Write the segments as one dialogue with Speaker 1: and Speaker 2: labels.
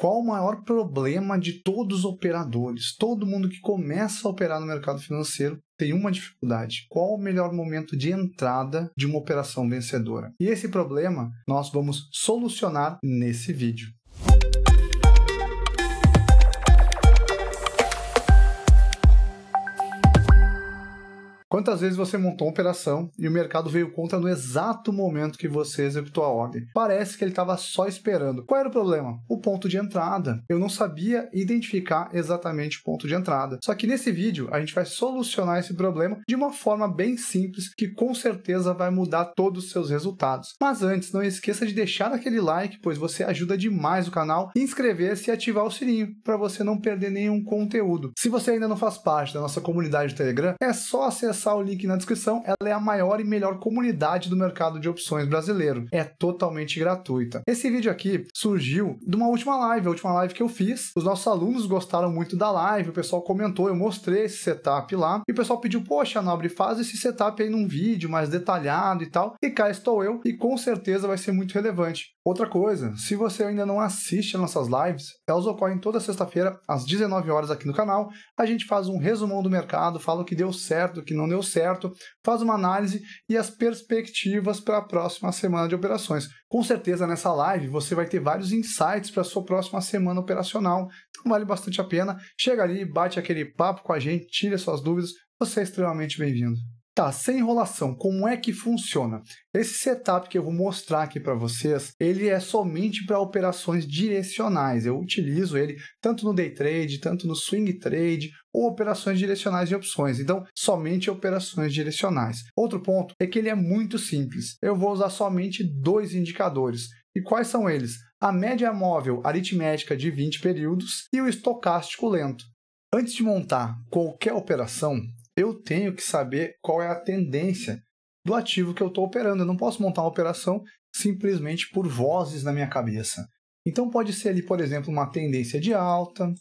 Speaker 1: qual o maior problema de todos os operadores? Todo mundo que começa a operar no mercado financeiro tem uma dificuldade. Qual o melhor momento de entrada de uma operação vencedora? E esse problema nós vamos solucionar nesse vídeo. Quantas vezes você montou uma operação e o mercado veio contra no exato momento que você executou a ordem? Parece que ele estava só esperando. Qual era o problema? O ponto de entrada. Eu não sabia identificar exatamente o ponto de entrada. Só que nesse vídeo a gente vai solucionar esse problema de uma forma bem simples que com certeza vai mudar todos os seus resultados. Mas antes, não esqueça de deixar aquele like, pois você ajuda demais o canal, inscrever-se e ativar o sininho para você não perder nenhum conteúdo. Se você ainda não faz parte da nossa comunidade do Telegram, é só acessar acessar o link na descrição, ela é a maior e melhor comunidade do mercado de opções brasileiro. É totalmente gratuita. Esse vídeo aqui surgiu de uma última live, a última live que eu fiz. Os nossos alunos gostaram muito da live, o pessoal comentou, eu mostrei esse setup lá, e o pessoal pediu, poxa, Nobre, faz esse setup aí num vídeo mais detalhado e tal. E cá estou eu, e com certeza vai ser muito relevante. Outra coisa, se você ainda não assiste as nossas lives, elas ocorrem toda sexta-feira, às 19 horas aqui no canal. A gente faz um resumão do mercado, fala o que deu certo, o que não deu certo, faz uma análise e as perspectivas para a próxima semana de operações. Com certeza nessa live você vai ter vários insights para a sua próxima semana operacional, então vale bastante a pena. Chega ali, bate aquele papo com a gente, tira suas dúvidas, você é extremamente bem-vindo. Tá, sem enrolação, como é que funciona? Esse setup que eu vou mostrar aqui para vocês, ele é somente para operações direcionais. Eu utilizo ele tanto no day trade, tanto no swing trade, ou operações direcionais de opções. Então, somente operações direcionais. Outro ponto é que ele é muito simples. Eu vou usar somente dois indicadores. E quais são eles? A média móvel aritmética de 20 períodos e o estocástico lento. Antes de montar qualquer operação, eu tenho que saber qual é a tendência do ativo que eu estou operando. Eu não posso montar uma operação simplesmente por vozes na minha cabeça. Então pode ser ali, por exemplo, uma tendência de alta,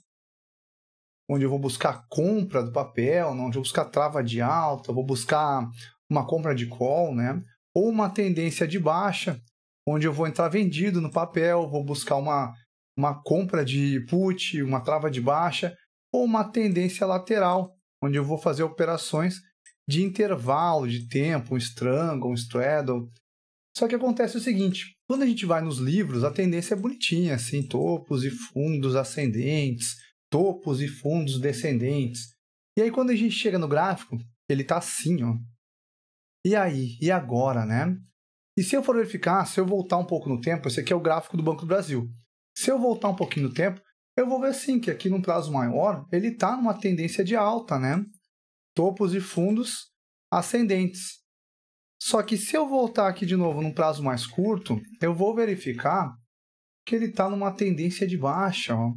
Speaker 1: onde eu vou buscar compra do papel, né? onde eu vou buscar trava de alta, vou buscar uma compra de call, né? Ou uma tendência de baixa, onde eu vou entrar vendido no papel, vou buscar uma, uma compra de put, uma trava de baixa, ou uma tendência lateral, onde eu vou fazer operações de intervalo de tempo, um strangle, um straddle. Só que acontece o seguinte, quando a gente vai nos livros, a tendência é bonitinha, assim, topos e fundos ascendentes, topos e fundos descendentes. E aí quando a gente chega no gráfico, ele tá assim, ó. E aí? E agora, né? E se eu for verificar, se eu voltar um pouco no tempo, esse aqui é o gráfico do Banco do Brasil. Se eu voltar um pouquinho no tempo, eu vou ver sim que aqui num prazo maior ele está numa tendência de alta, né? Topos e fundos ascendentes. Só que se eu voltar aqui de novo num prazo mais curto, eu vou verificar que ele está numa tendência de baixa, ó.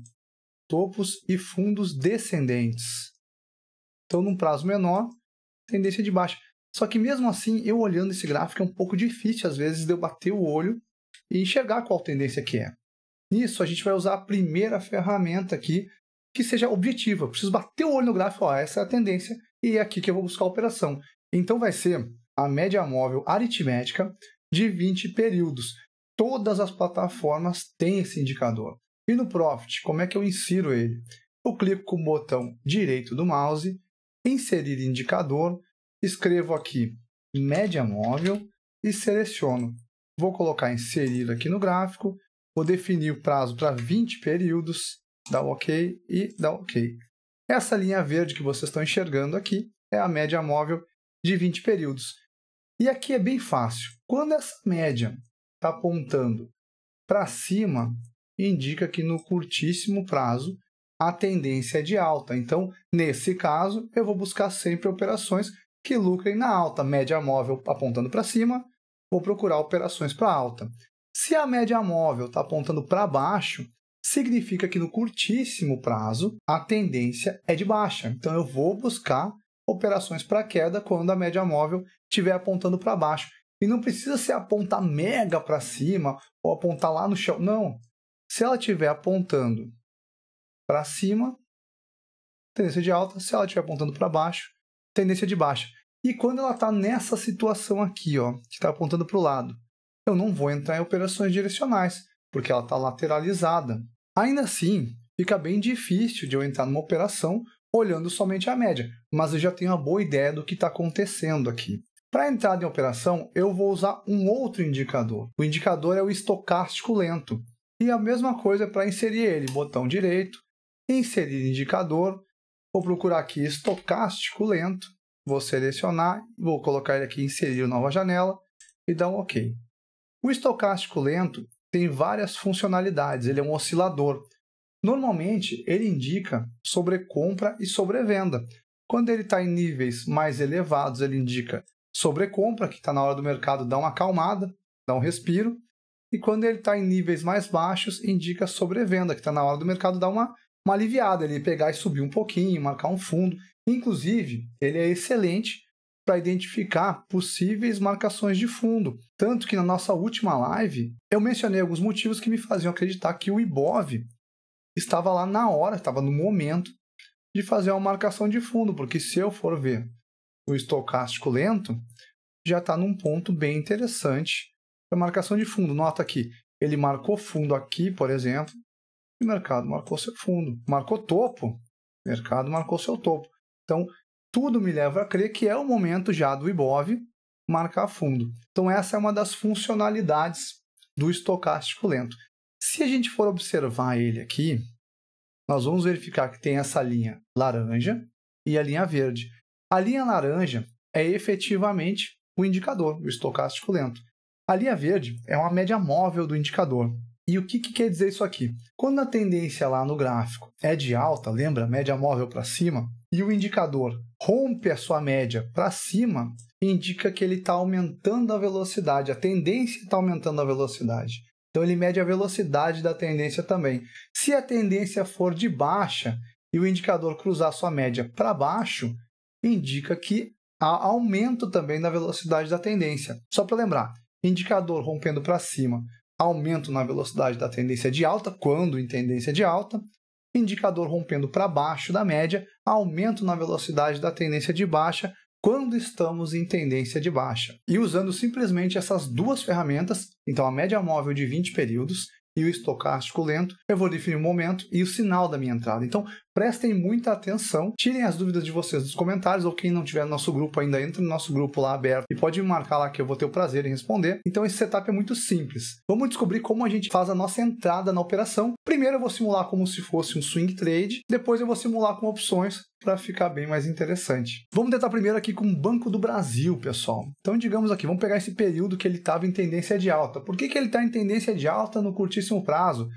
Speaker 1: topos e fundos descendentes. Então, num prazo menor, tendência de baixa. Só que mesmo assim, eu olhando esse gráfico é um pouco difícil às vezes de eu bater o olho e enxergar qual tendência que é. Nisso, a gente vai usar a primeira ferramenta aqui, que seja objetiva. Eu preciso bater o olho no gráfico, ó, essa é a tendência, e é aqui que eu vou buscar a operação. Então vai ser a média móvel aritmética de 20 períodos. Todas as plataformas têm esse indicador. E no Profit, como é que eu insiro ele? Eu clico com o botão direito do mouse, inserir indicador, escrevo aqui média móvel e seleciono. Vou colocar inserir aqui no gráfico Vou definir o prazo para 20 períodos, dá OK e dá OK. Essa linha verde que vocês estão enxergando aqui é a média móvel de 20 períodos. E aqui é bem fácil. Quando essa média está apontando para cima, indica que no curtíssimo prazo a tendência é de alta. Então, nesse caso, eu vou buscar sempre operações que lucrem na alta. Média móvel apontando para cima, vou procurar operações para alta. Se a média móvel está apontando para baixo, significa que no curtíssimo prazo a tendência é de baixa. Então eu vou buscar operações para queda quando a média móvel estiver apontando para baixo. E não precisa se apontar mega para cima ou apontar lá no chão. Não. Se ela estiver apontando para cima, tendência de alta. Se ela estiver apontando para baixo, tendência de baixa. E quando ela está nessa situação aqui, ó, que está apontando para o lado, eu não vou entrar em operações direcionais, porque ela está lateralizada. Ainda assim, fica bem difícil de eu entrar numa operação olhando somente a média, mas eu já tenho uma boa ideia do que está acontecendo aqui. Para entrar em operação, eu vou usar um outro indicador. O indicador é o estocástico lento. E a mesma coisa para inserir ele, botão direito, inserir indicador, vou procurar aqui estocástico lento, vou selecionar, vou colocar ele aqui, inserir nova janela e dar um OK. O estocástico lento tem várias funcionalidades, ele é um oscilador. Normalmente, ele indica sobrecompra e sobrevenda. Quando ele está em níveis mais elevados, ele indica sobrecompra, que está na hora do mercado dar uma acalmada, dar um respiro. E quando ele está em níveis mais baixos, indica sobrevenda, que está na hora do mercado dar uma, uma aliviada, ele pegar e subir um pouquinho, marcar um fundo. Inclusive, ele é excelente para identificar possíveis marcações de fundo. Tanto que na nossa última live eu mencionei alguns motivos que me faziam acreditar que o IBOV estava lá na hora, estava no momento de fazer uma marcação de fundo, porque se eu for ver o estocástico lento, já está num ponto bem interessante para marcação de fundo. Nota que ele marcou fundo aqui, por exemplo, e o mercado marcou seu fundo. Marcou topo, o mercado marcou seu topo. Então, tudo me leva a crer que é o momento já do Ibov marcar fundo. Então essa é uma das funcionalidades do estocástico lento. Se a gente for observar ele aqui, nós vamos verificar que tem essa linha laranja e a linha verde. A linha laranja é efetivamente o indicador, o estocástico lento. A linha verde é uma média móvel do indicador. E o que, que quer dizer isso aqui? Quando a tendência lá no gráfico é de alta, lembra? Média móvel para cima, e o indicador rompe a sua média para cima, indica que ele está aumentando a velocidade, a tendência está aumentando a velocidade. Então ele mede a velocidade da tendência também. Se a tendência for de baixa e o indicador cruzar sua média para baixo, indica que há aumento também na velocidade da tendência. Só para lembrar, indicador rompendo para cima aumento na velocidade da tendência de alta, quando em tendência de alta, indicador rompendo para baixo da média, aumento na velocidade da tendência de baixa, quando estamos em tendência de baixa. E usando simplesmente essas duas ferramentas, então a média móvel de 20 períodos e o estocástico lento, eu vou definir o momento e o sinal da minha entrada. Então, prestem muita atenção, tirem as dúvidas de vocês nos comentários, ou quem não tiver no nosso grupo ainda, entra no nosso grupo lá aberto e pode me marcar lá que eu vou ter o prazer em responder. Então esse setup é muito simples. Vamos descobrir como a gente faz a nossa entrada na operação. Primeiro eu vou simular como se fosse um swing trade, depois eu vou simular com opções para ficar bem mais interessante. Vamos tentar primeiro aqui com o Banco do Brasil, pessoal. Então, digamos aqui, vamos pegar esse período que ele estava em tendência de alta. Por que, que ele está em tendência de alta no curtíssimo prazo?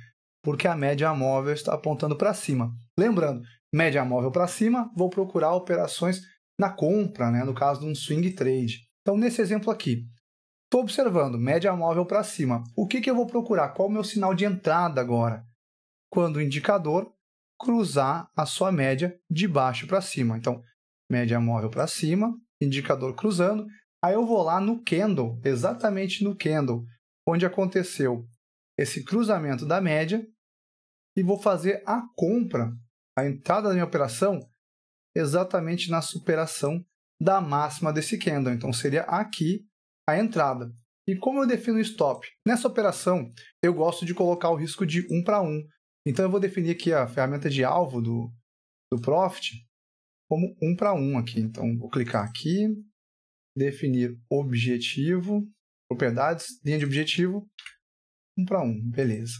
Speaker 1: porque a média móvel está apontando para cima. Lembrando, média móvel para cima, vou procurar operações na compra, né? no caso de um swing trade. Então, nesse exemplo aqui, estou observando média móvel para cima. O que, que eu vou procurar? Qual o meu sinal de entrada agora? Quando o indicador cruzar a sua média de baixo para cima. Então, média móvel para cima, indicador cruzando. Aí eu vou lá no candle, exatamente no candle, onde aconteceu esse cruzamento da média e vou fazer a compra, a entrada da minha operação, exatamente na superação da máxima desse candle. Então seria aqui a entrada. E como eu defino o stop? Nessa operação, eu gosto de colocar o risco de 1 para 1. Então eu vou definir aqui a ferramenta de alvo do, do Profit como 1 para 1 aqui. Então vou clicar aqui, definir objetivo, propriedades, linha de objetivo, 1 para 1, beleza.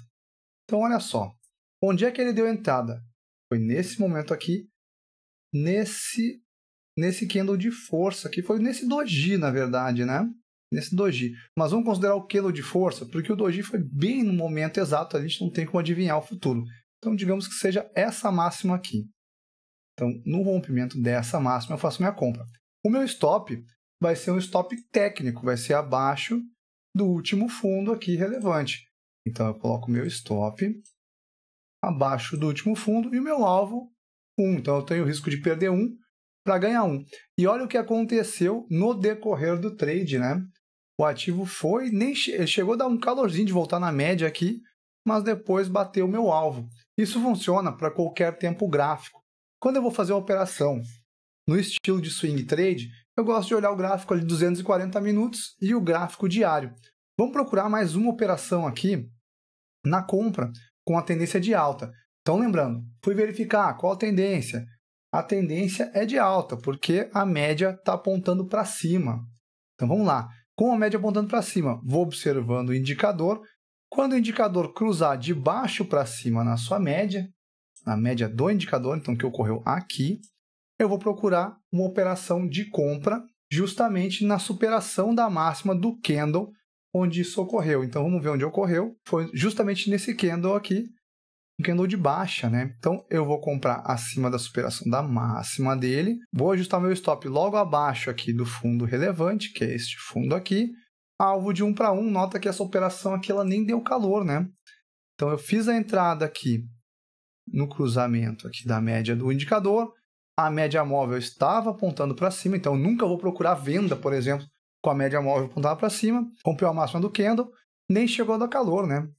Speaker 1: Então olha só, Onde é que ele deu entrada? Foi nesse momento aqui, nesse nesse candle de força, aqui, foi nesse doji, na verdade, né? Nesse doji. Mas vamos considerar o candle de força, porque o doji foi bem no momento exato, a gente não tem como adivinhar o futuro. Então, digamos que seja essa máxima aqui. Então, no rompimento dessa máxima, eu faço minha compra. O meu stop vai ser um stop técnico, vai ser abaixo do último fundo aqui relevante. Então, eu coloco o meu stop abaixo do último fundo e o meu alvo 1. Um. Então eu tenho o risco de perder 1 um para ganhar 1. Um. E olha o que aconteceu no decorrer do trade, né? O ativo foi, nem che eh, chegou a dar um calorzinho de voltar na média aqui, mas depois bateu o meu alvo. Isso funciona para qualquer tempo gráfico. Quando eu vou fazer uma operação no estilo de swing trade, eu gosto de olhar o gráfico ali de 240 minutos e o gráfico diário. Vamos procurar mais uma operação aqui na compra com a tendência de alta. Então, lembrando, fui verificar qual a tendência. A tendência é de alta, porque a média está apontando para cima. Então, vamos lá. Com a média apontando para cima, vou observando o indicador. Quando o indicador cruzar de baixo para cima na sua média, na média do indicador, então que ocorreu aqui, eu vou procurar uma operação de compra justamente na superação da máxima do candle onde isso ocorreu. Então vamos ver onde ocorreu. Foi justamente nesse candle aqui, um candle de baixa, né? Então eu vou comprar acima da superação da máxima dele. Vou ajustar meu stop logo abaixo aqui do fundo relevante, que é este fundo aqui. Alvo de 1 para 1, nota que essa operação aqui ela nem deu calor, né? Então eu fiz a entrada aqui no cruzamento aqui da média do indicador. A média móvel estava apontando para cima, então nunca vou procurar venda, por exemplo, com a média móvel apontada para cima, rompeu a máxima do candle, nem chegou a dar calor, né?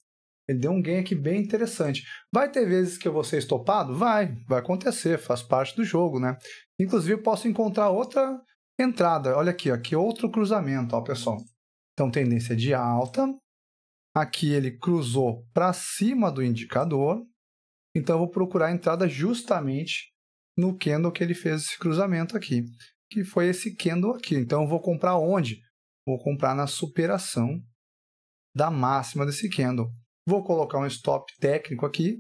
Speaker 1: Ele deu um gain aqui bem interessante. Vai ter vezes que eu vou ser estopado? Vai, vai acontecer, faz parte do jogo, né? Inclusive, eu posso encontrar outra entrada. Olha aqui, aqui outro cruzamento, ó, pessoal. Então, tendência de alta. Aqui ele cruzou para cima do indicador. Então, eu vou procurar a entrada justamente no candle que ele fez esse cruzamento aqui que foi esse candle aqui. Então eu vou comprar onde? Vou comprar na superação da máxima desse candle. Vou colocar um stop técnico aqui,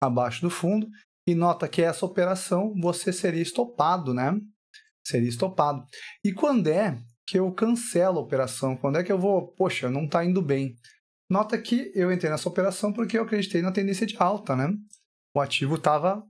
Speaker 1: abaixo do fundo, e nota que essa operação você seria estopado, né? Seria estopado. E quando é que eu cancelo a operação? Quando é que eu vou, poxa, não está indo bem? Nota que eu entrei nessa operação porque eu acreditei na tendência de alta, né? O ativo estava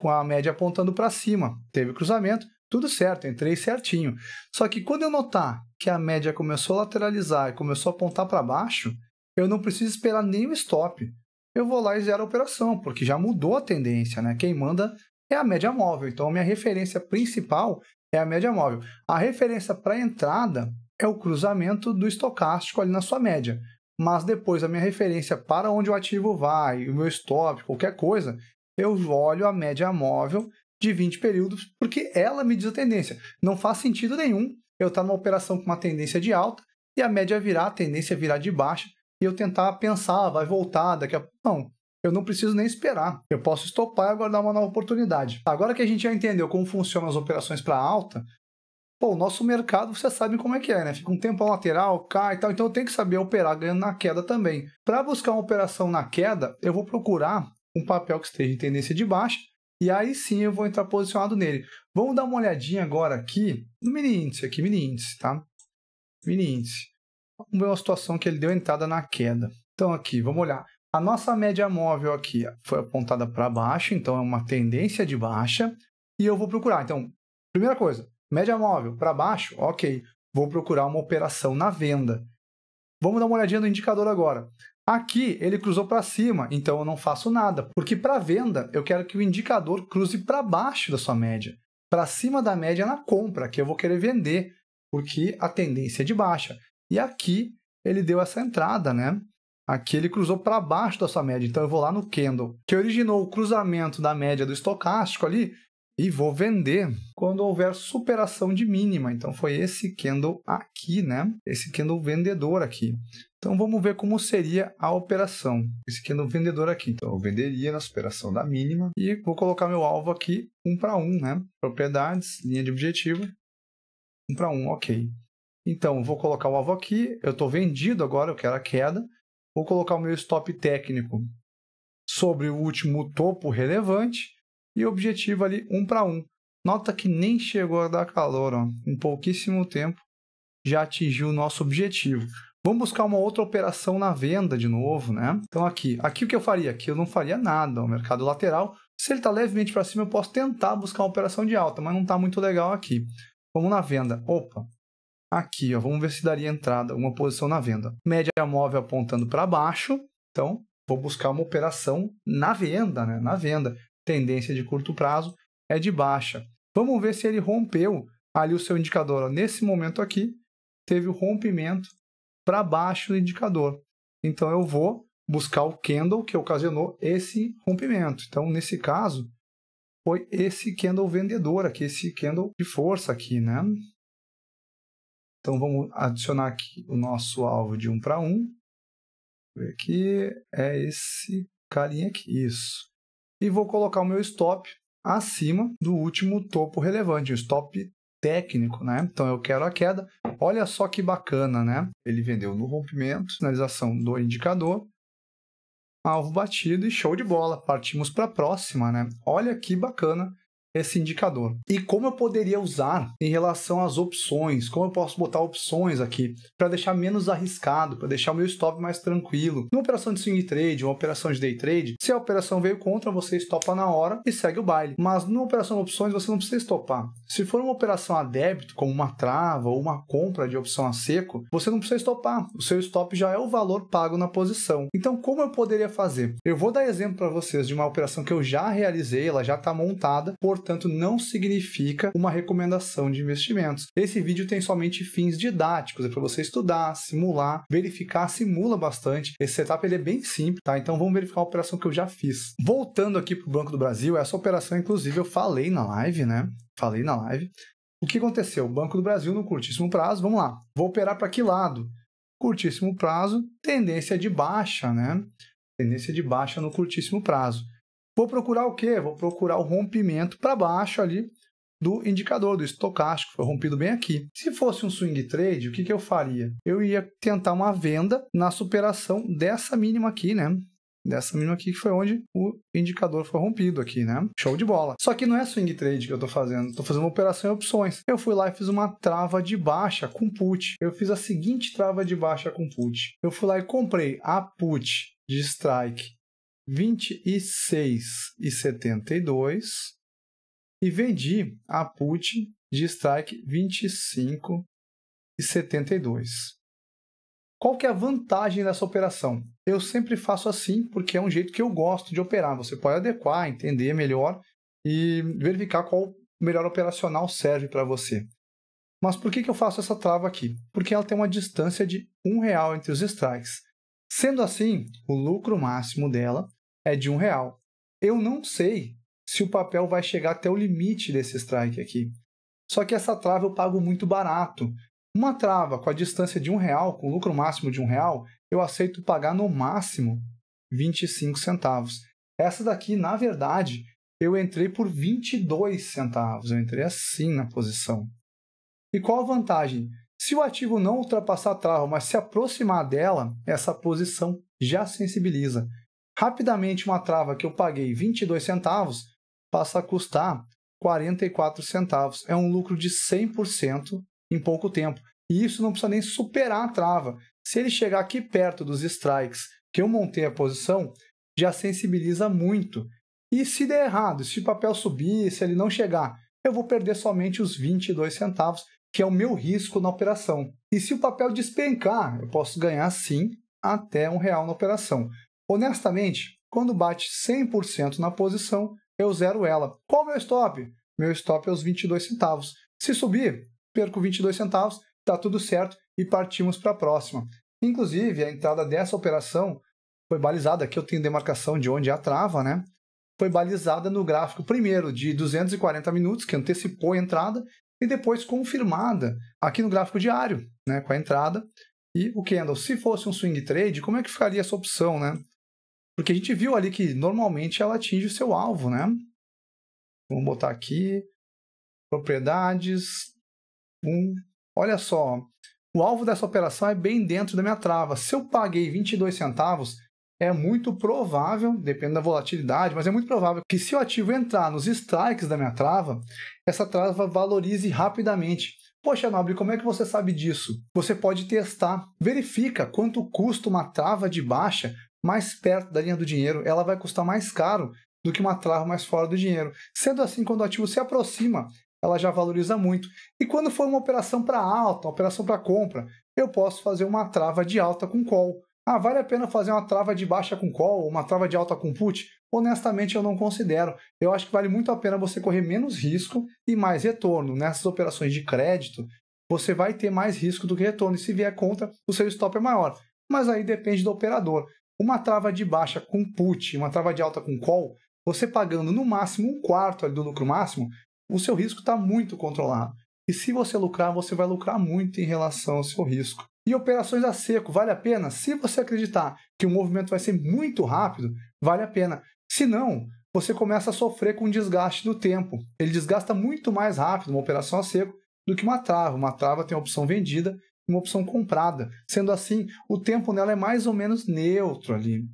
Speaker 1: com a média apontando para cima, teve cruzamento, tudo certo, entrei certinho. Só que quando eu notar que a média começou a lateralizar e começou a apontar para baixo, eu não preciso esperar nenhum stop. Eu vou lá e zero a operação, porque já mudou a tendência, né? Quem manda é a média móvel. Então, a minha referência principal é a média móvel. A referência para entrada é o cruzamento do estocástico ali na sua média. Mas depois a minha referência para onde o ativo vai, o meu stop, qualquer coisa, eu olho a média móvel de 20 períodos, porque ela me diz a tendência. Não faz sentido nenhum eu estar tá numa operação com uma tendência de alta e a média virar, a tendência virar de baixa, e eu tentar pensar, ah, vai voltar daqui a Não, eu não preciso nem esperar. Eu posso estopar e aguardar uma nova oportunidade. Agora que a gente já entendeu como funcionam as operações para alta, pô, o nosso mercado você sabe como é que é, né? Fica um tempo lateral, cai e tal. Então eu tenho que saber operar ganhando na queda também. Para buscar uma operação na queda, eu vou procurar um papel que esteja em tendência de baixa e aí sim eu vou entrar posicionado nele. Vamos dar uma olhadinha agora aqui no mini índice, aqui mini índice, tá? Mini índice. Vamos ver uma situação que ele deu entrada na queda. Então aqui, vamos olhar. A nossa média móvel aqui foi apontada para baixo, então é uma tendência de baixa, e eu vou procurar. Então, primeira coisa, média móvel para baixo, ok, vou procurar uma operação na venda. Vamos dar uma olhadinha no indicador agora. Aqui ele cruzou para cima, então eu não faço nada, porque para venda eu quero que o indicador cruze para baixo da sua média, para cima da média na compra, que eu vou querer vender, porque a tendência é de baixa. E aqui ele deu essa entrada, né? Aqui ele cruzou para baixo da sua média, então eu vou lá no candle, que originou o cruzamento da média do estocástico ali e vou vender quando houver superação de mínima. Então foi esse candle aqui, né? Esse candle vendedor aqui. Então vamos ver como seria a operação. Esse candle vendedor aqui. Então eu venderia na superação da mínima e vou colocar meu alvo aqui um para um, né? Propriedades, linha de objetivo, um para um, ok. Então vou colocar o alvo aqui. Eu estou vendido agora, eu quero a queda. Vou colocar o meu stop técnico sobre o último topo relevante e objetivo ali um para um. Nota que nem chegou a dar calor, ó. em pouquíssimo tempo já atingiu o nosso objetivo. Vamos buscar uma outra operação na venda de novo, né? Então aqui, aqui o que eu faria? Aqui eu não faria nada, o mercado lateral. Se ele está levemente para cima, eu posso tentar buscar uma operação de alta, mas não está muito legal aqui. Vamos na venda. Opa, aqui, ó, vamos ver se daria entrada uma posição na venda. Média móvel apontando para baixo, então vou buscar uma operação na venda, né? Na venda tendência de curto prazo é de baixa. Vamos ver se ele rompeu ali o seu indicador. Nesse momento aqui, teve o rompimento para baixo do indicador. Então eu vou buscar o candle que ocasionou esse rompimento. Então, nesse caso, foi esse candle vendedor aqui, esse candle de força aqui, né? Então vamos adicionar aqui o nosso alvo de 1 para 1. aqui, é esse carinha aqui, isso e vou colocar o meu stop acima do último topo relevante, o stop técnico, né? Então eu quero a queda. Olha só que bacana, né? Ele vendeu no rompimento, sinalização do indicador, alvo batido e show de bola. Partimos para a próxima, né? Olha que bacana esse indicador. E como eu poderia usar em relação às opções, como eu posso botar opções aqui para deixar menos arriscado, para deixar o meu stop mais tranquilo. Uma operação de swing trade, uma operação de day trade, se a operação veio contra, você estopa na hora e segue o baile. Mas numa operação de opções, você não precisa estopar. Se for uma operação a débito, como uma trava ou uma compra de opção a seco, você não precisa estopar. O seu stop já é o valor pago na posição. Então, como eu poderia fazer? Eu vou dar exemplo para vocês de uma operação que eu já realizei, ela já está montada, por portanto, não significa uma recomendação de investimentos. Esse vídeo tem somente fins didáticos, é para você estudar, simular, verificar, simula bastante. Esse setup ele é bem simples, tá? Então vamos verificar a operação que eu já fiz. Voltando aqui para o Banco do Brasil, essa operação, inclusive, eu falei na live, né? Falei na live. O que aconteceu? O Banco do Brasil no curtíssimo prazo, vamos lá. Vou operar para que lado? Curtíssimo prazo, tendência de baixa, né? Tendência de baixa no curtíssimo prazo. Vou procurar o quê? Vou procurar o rompimento para baixo ali do indicador, do estocástico, foi rompido bem aqui. Se fosse um swing trade, o que, que eu faria? Eu ia tentar uma venda na superação dessa mínima aqui, né? Dessa mínima aqui que foi onde o indicador foi rompido aqui, né? Show de bola. Só que não é swing trade que eu estou fazendo, Estou fazendo uma operação em opções. Eu fui lá e fiz uma trava de baixa com put. Eu fiz a seguinte trava de baixa com put. Eu fui lá e comprei a put de strike 26,72 e vendi a put de strike 25,72. Qual que é a vantagem dessa operação? Eu sempre faço assim porque é um jeito que eu gosto de operar. Você pode adequar, entender melhor e verificar qual melhor operacional serve para você. Mas por que, que eu faço essa trava aqui? Porque ela tem uma distância de um real entre os strikes. Sendo assim, o lucro máximo dela é de um real. Eu não sei se o papel vai chegar até o limite desse strike aqui. Só que essa trava eu pago muito barato. Uma trava com a distância de um real, com lucro máximo de um real, eu aceito pagar no máximo 25 centavos. Essa daqui, na verdade, eu entrei por 22 centavos. Eu entrei assim na posição. E qual a vantagem? Se o ativo não ultrapassar a trava, mas se aproximar dela, essa posição já sensibiliza. Rapidamente, uma trava que eu paguei 22 centavos passa a custar 44 centavos. É um lucro de 100% em pouco tempo. E isso não precisa nem superar a trava. Se ele chegar aqui perto dos strikes que eu montei a posição, já sensibiliza muito. E se der errado, se o papel subir, se ele não chegar, eu vou perder somente os 22 centavos, que é o meu risco na operação. E se o papel despencar, eu posso ganhar sim até um real na operação. Honestamente, quando bate 100% na posição, eu zero ela. Qual o meu stop? Meu stop é os 22 centavos. Se subir, perco 22 centavos, tá tudo certo e partimos para a próxima. Inclusive, a entrada dessa operação foi balizada, aqui eu tenho demarcação de onde é a trava, né? Foi balizada no gráfico primeiro de 240 minutos, que antecipou a entrada, e depois confirmada aqui no gráfico diário, né, com a entrada e o candle. Se fosse um swing trade, como é que ficaria essa opção, né? Porque a gente viu ali que normalmente ela atinge o seu alvo, né? Vamos botar aqui. Propriedades. Um. Olha só. O alvo dessa operação é bem dentro da minha trava. Se eu paguei 22 centavos, é muito provável, depende da volatilidade, mas é muito provável que se o ativo entrar nos strikes da minha trava, essa trava valorize rapidamente. Poxa, nobre, como é que você sabe disso? Você pode testar. Verifica quanto custa uma trava de baixa mais perto da linha do dinheiro, ela vai custar mais caro do que uma trava mais fora do dinheiro. Sendo assim, quando o ativo se aproxima, ela já valoriza muito. E quando for uma operação para alta, uma operação para compra, eu posso fazer uma trava de alta com call. Ah, vale a pena fazer uma trava de baixa com call, ou uma trava de alta com put? Honestamente, eu não considero. Eu acho que vale muito a pena você correr menos risco e mais retorno. Nessas operações de crédito, você vai ter mais risco do que retorno. E se vier contra o seu stop é maior. Mas aí depende do operador uma trava de baixa com put, uma trava de alta com call, você pagando no máximo um quarto do lucro máximo, o seu risco está muito controlado. E se você lucrar, você vai lucrar muito em relação ao seu risco. E operações a seco, vale a pena? Se você acreditar que o movimento vai ser muito rápido, vale a pena. Se não, você começa a sofrer com o desgaste do tempo. Ele desgasta muito mais rápido uma operação a seco do que uma trava. Uma trava tem a opção vendida uma opção comprada. Sendo assim, o tempo nela é mais ou menos neutro ali.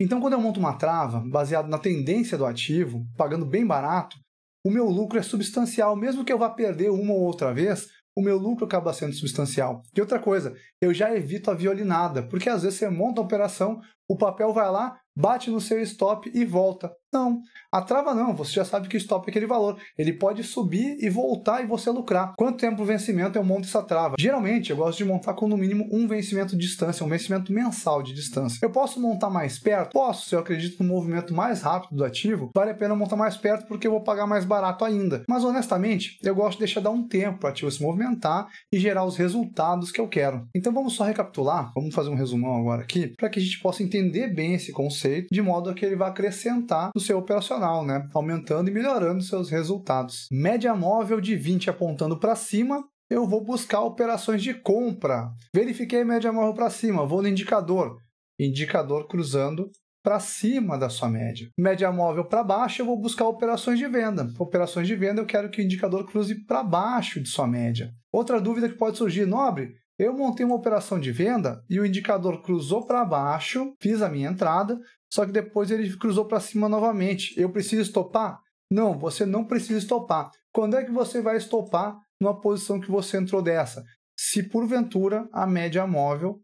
Speaker 1: Então, quando eu monto uma trava baseado na tendência do ativo, pagando bem barato, o meu lucro é substancial, mesmo que eu vá perder uma ou outra vez, o meu lucro acaba sendo substancial. E outra coisa, eu já evito a violinada, porque às vezes você monta a operação, o papel vai lá, bate no seu stop e volta. Não. A trava não, você já sabe que o stop é aquele valor. Ele pode subir e voltar e você lucrar. Quanto tempo o vencimento eu monto essa trava? Geralmente eu gosto de montar com no mínimo um vencimento de distância, um vencimento mensal de distância. Eu posso montar mais perto? Posso, se eu acredito no movimento mais rápido do ativo, vale a pena montar mais perto porque eu vou pagar mais barato ainda. Mas honestamente, eu gosto de deixar dar um tempo para o ativo se movimentar e gerar os resultados que eu quero. Então vamos só recapitular, vamos fazer um resumão agora aqui, para que a gente possa entender bem esse conceito, de modo a que ele vá acrescentar no seu operacional, né? Aumentando e melhorando seus resultados. Média móvel de 20 apontando para cima, eu vou buscar operações de compra. Verifiquei média móvel para cima, vou no indicador. Indicador cruzando para cima da sua média. Média móvel para baixo, eu vou buscar operações de venda. Operações de venda, eu quero que o indicador cruze para baixo de sua média. Outra dúvida que pode surgir, nobre, eu montei uma operação de venda e o indicador cruzou para baixo, fiz a minha entrada, só que depois ele cruzou para cima novamente. Eu preciso estopar? Não, você não precisa estopar. Quando é que você vai estopar numa posição que você entrou dessa? Se porventura a média móvel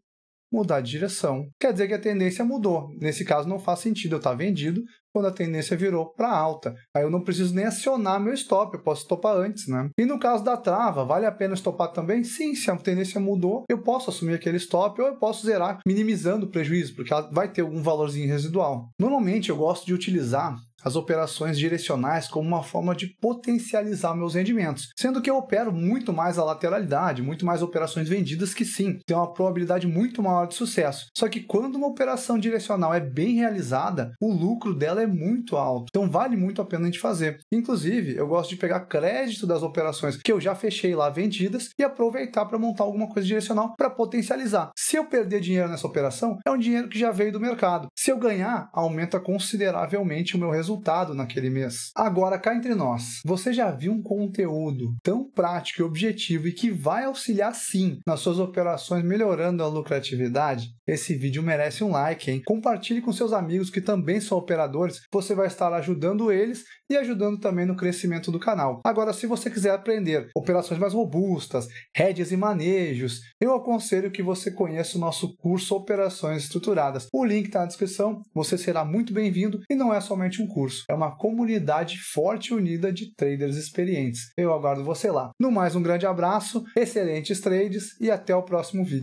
Speaker 1: mudar de direção. Quer dizer que a tendência mudou. Nesse caso, não faz sentido eu estar tá vendido quando a tendência virou para alta. Aí eu não preciso nem acionar meu stop, eu posso stopar antes, né? E no caso da trava, vale a pena stopar também? Sim, se a tendência mudou, eu posso assumir aquele stop ou eu posso zerar minimizando o prejuízo, porque ela vai ter algum valorzinho residual. Normalmente eu gosto de utilizar as operações direcionais como uma forma de potencializar meus rendimentos, sendo que eu opero muito mais a lateralidade, muito mais operações vendidas que sim, tem uma probabilidade muito maior de sucesso. Só que quando uma operação direcional é bem realizada, o lucro dela é muito alto, então vale muito a pena de fazer. Inclusive, eu gosto de pegar crédito das operações que eu já fechei lá vendidas e aproveitar para montar alguma coisa direcional para potencializar. Se eu perder dinheiro nessa operação, é um dinheiro que já veio do mercado. Se eu ganhar, aumenta consideravelmente o meu resultado resultado naquele mês. Agora, cá entre nós, você já viu um conteúdo tão prático e objetivo e que vai auxiliar sim nas suas operações melhorando a lucratividade? Esse vídeo merece um like, hein? Compartilhe com seus amigos que também são operadores, você vai estar ajudando eles e ajudando também no crescimento do canal. Agora, se você quiser aprender operações mais robustas, redes e manejos, eu aconselho que você conheça o nosso curso Operações Estruturadas. O link está na descrição, você será muito bem-vindo e não é somente um curso, é uma comunidade forte e unida de traders experientes. Eu aguardo você lá. No mais, um grande abraço, excelentes trades e até o próximo vídeo.